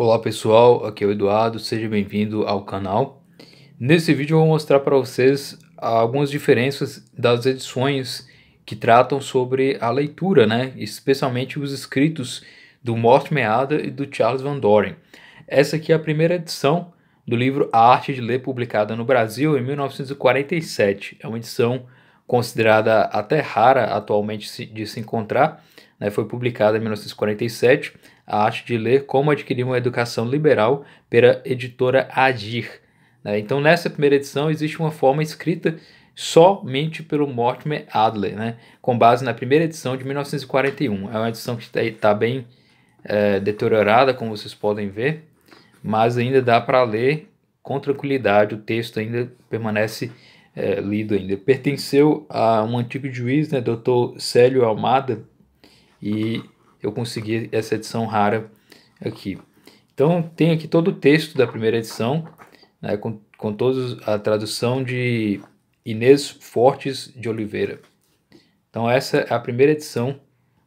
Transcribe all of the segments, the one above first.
Olá pessoal, aqui é o Eduardo, seja bem-vindo ao canal. Nesse vídeo eu vou mostrar para vocês algumas diferenças das edições que tratam sobre a leitura, né? especialmente os escritos do Mortimer Meada e do Charles Van Doren. Essa aqui é a primeira edição do livro A Arte de Ler, publicada no Brasil em 1947. É uma edição considerada até rara atualmente de se encontrar, né, foi publicada em 1947, A Arte de Ler, Como Adquirir uma Educação Liberal, pela editora Agir. Né? Então, nessa primeira edição, existe uma forma escrita somente pelo Mortimer Adler, né, com base na primeira edição de 1941. É uma edição que está tá bem é, deteriorada, como vocês podem ver, mas ainda dá para ler com tranquilidade, o texto ainda permanece é, lido ainda. Pertenceu a um antigo juiz, né, Dr. Célio Almada, e eu consegui essa edição rara aqui. Então tem aqui todo o texto da primeira edição, né, com, com todos a tradução de Inês Fortes de Oliveira. Então essa é a primeira edição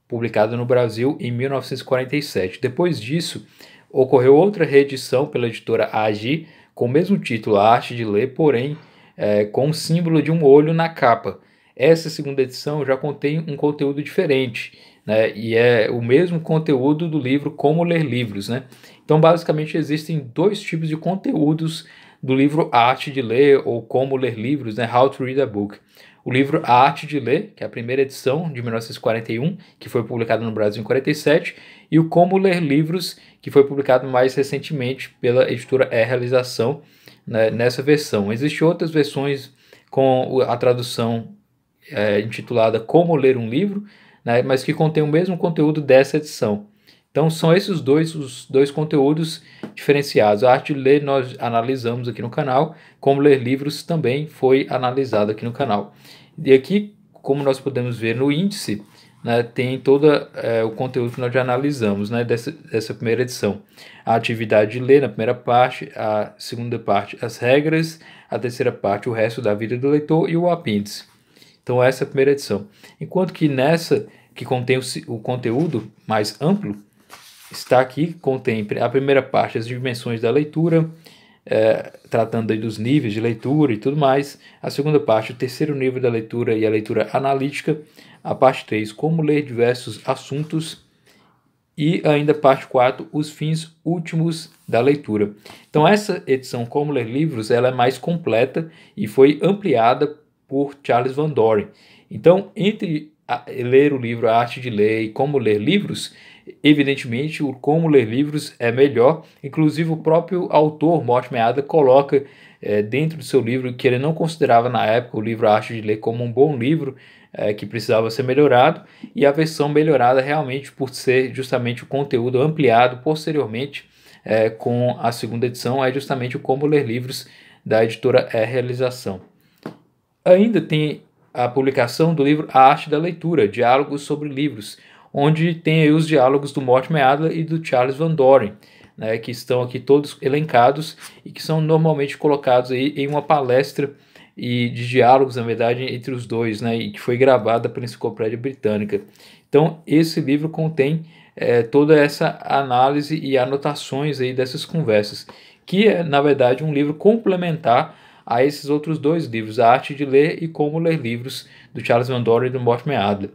publicada no Brasil em 1947. Depois disso, ocorreu outra reedição pela editora Agi com o mesmo título, A Arte de Ler, porém é, com o símbolo de um olho na capa. Essa segunda edição já contém um conteúdo diferente né? E é o mesmo conteúdo do livro Como Ler Livros, né? Então, basicamente, existem dois tipos de conteúdos do livro Arte de Ler ou Como Ler Livros, né? How to Read a Book. O livro A Arte de Ler, que é a primeira edição de 1941, que foi publicado no Brasil em 47, e o Como Ler Livros, que foi publicado mais recentemente pela editora É Realização, né? nessa versão. Existem outras versões com a tradução é, intitulada Como Ler um Livro, né, mas que contém o mesmo conteúdo dessa edição. Então são esses dois os dois conteúdos diferenciados. A arte de ler nós analisamos aqui no canal, como ler livros também foi analisado aqui no canal. E aqui, como nós podemos ver no índice, né, tem todo é, o conteúdo que nós já analisamos né, dessa, dessa primeira edição. A atividade de ler na primeira parte, a segunda parte, as regras, a terceira parte, o resto da vida do leitor e o apêndice. Então essa é a primeira edição. Enquanto que nessa que contém o, o conteúdo mais amplo, está aqui, contém a primeira parte, as dimensões da leitura, é, tratando dos níveis de leitura e tudo mais. A segunda parte, o terceiro nível da leitura e a leitura analítica. A parte 3, como ler diversos assuntos. E ainda parte 4, os fins últimos da leitura. Então essa edição, como ler livros, ela é mais completa e foi ampliada por Charles Van Doren. Então, entre ler o livro A Arte de Ler e Como Ler Livros, evidentemente o Como Ler Livros é melhor. Inclusive, o próprio autor, Mortimer Meada, coloca é, dentro do seu livro que ele não considerava na época o livro A Arte de Ler como um bom livro, é, que precisava ser melhorado, e a versão melhorada realmente por ser justamente o conteúdo ampliado posteriormente é, com a segunda edição, é justamente o Como Ler Livros da editora É Realização. Ainda tem a publicação do livro A Arte da Leitura, Diálogos sobre Livros, onde tem os diálogos do Mortimer Adler e do Charles Van Doren, né, que estão aqui todos elencados e que são normalmente colocados aí em uma palestra e de diálogos, na verdade, entre os dois, né, e que foi gravada pela Enciclopédia Britânica. Então, esse livro contém é, toda essa análise e anotações aí dessas conversas, que é, na verdade, um livro complementar a esses outros dois livros, A Arte de Ler e Como Ler Livros, do Charles Doren e do Mortimer Adler.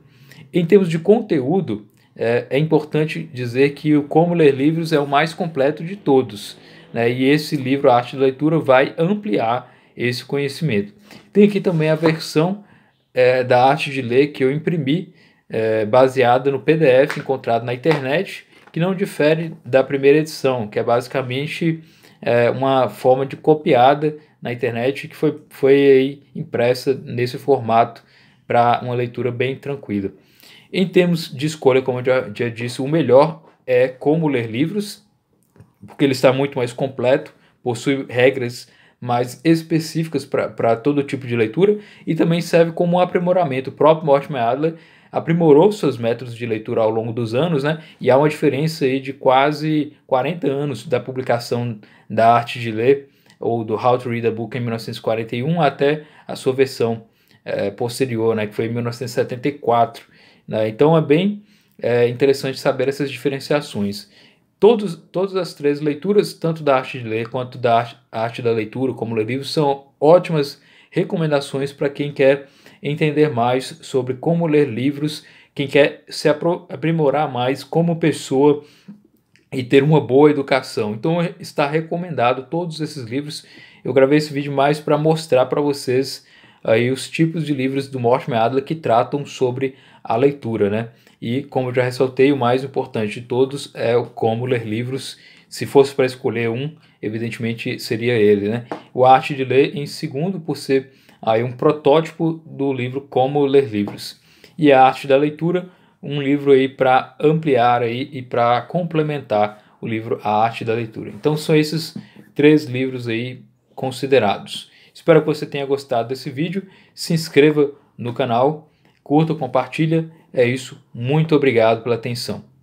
Em termos de conteúdo, é, é, importante dizer que o Como Ler Livros é o mais completo de todos, né? e esse livro, A Arte da Leitura, vai ampliar esse conhecimento. Tem aqui também a versão é, da Arte de Ler que eu imprimi, é, baseada no PDF encontrado na internet, que não difere da primeira edição, que é basicamente é, uma forma de copiada na internet que foi, foi impressa nesse formato para uma leitura bem tranquila. Em termos de escolha, como eu já, já disse, o melhor é como ler livros, porque ele está muito mais completo, possui regras mais específicas para todo tipo de leitura e também serve como um aprimoramento. O próprio Mortimer Adler aprimorou seus métodos de leitura ao longo dos anos, né? E há uma diferença aí de quase 40 anos da publicação da Arte de Ler ou do How to Read a Book em 1941 até a sua versão é, posterior, né? Que foi em 1974. Né? Então é bem é, interessante saber essas diferenciações. Todos, todas as três leituras, tanto da arte de ler quanto da arte, arte da leitura, como ler livros, são ótimas recomendações para quem quer entender mais sobre como ler livros, quem quer se aprimorar mais como pessoa e ter uma boa educação. Então está recomendado todos esses livros. Eu gravei esse vídeo mais para mostrar para vocês aí os tipos de livros do Mortimer Adler que tratam sobre a leitura, né? E como eu já ressaltei, o mais importante de todos é o como ler livros. Se fosse para escolher um, evidentemente seria ele, né? O Arte de Ler em segundo por ser aí um protótipo do livro Como Ler Livros. E a Arte da Leitura, um livro aí para ampliar aí e para complementar o livro A Arte da Leitura. Então são esses três livros aí considerados. Espero que você tenha gostado desse vídeo. Se inscreva no canal, curta, compartilha. É isso. Muito obrigado pela atenção.